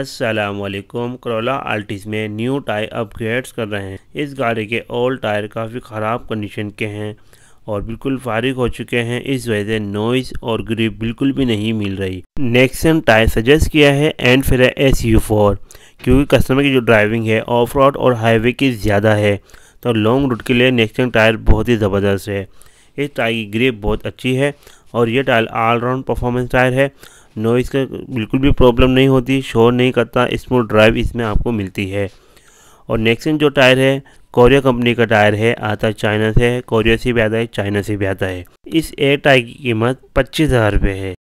असलकुम करोला आल्टिस में new tyre upgrades कर रहे हैं इस गाड़ी के ओल्ड टायर काफ़ी ख़राब कंडीशन के हैं और बिल्कुल फारिग हो चुके हैं इस वजह से नॉइज़ और ग्रिप बिल्कुल भी नहीं मिल रही नेक्सन टायर सजेस्ट किया है एंड फिर है एस यू फोर क्योंकि कस्टमर की जो ड्राइविंग है ऑफ रोड और हाईवे की ज़्यादा है तो लॉन्ग रूट के लिए नेक्सन टायर बहुत ही ज़बरदस्त है इस टायर की ग्रिप बहुत अच्छी है और ये टायर ऑलराउंड परफॉर्मेंस टायर है नॉइस का बिल्कुल भी प्रॉब्लम नहीं होती शोर नहीं करता स्मूथ ड्राइव इसमें आपको मिलती है और नेक्सन जो टायर है कोरिया कंपनी का टायर है आता चाइना से है कोरिया से भी आता है चाइना से भी आता है इस एयर टायर की कीमत पच्चीस हज़ार रुपये है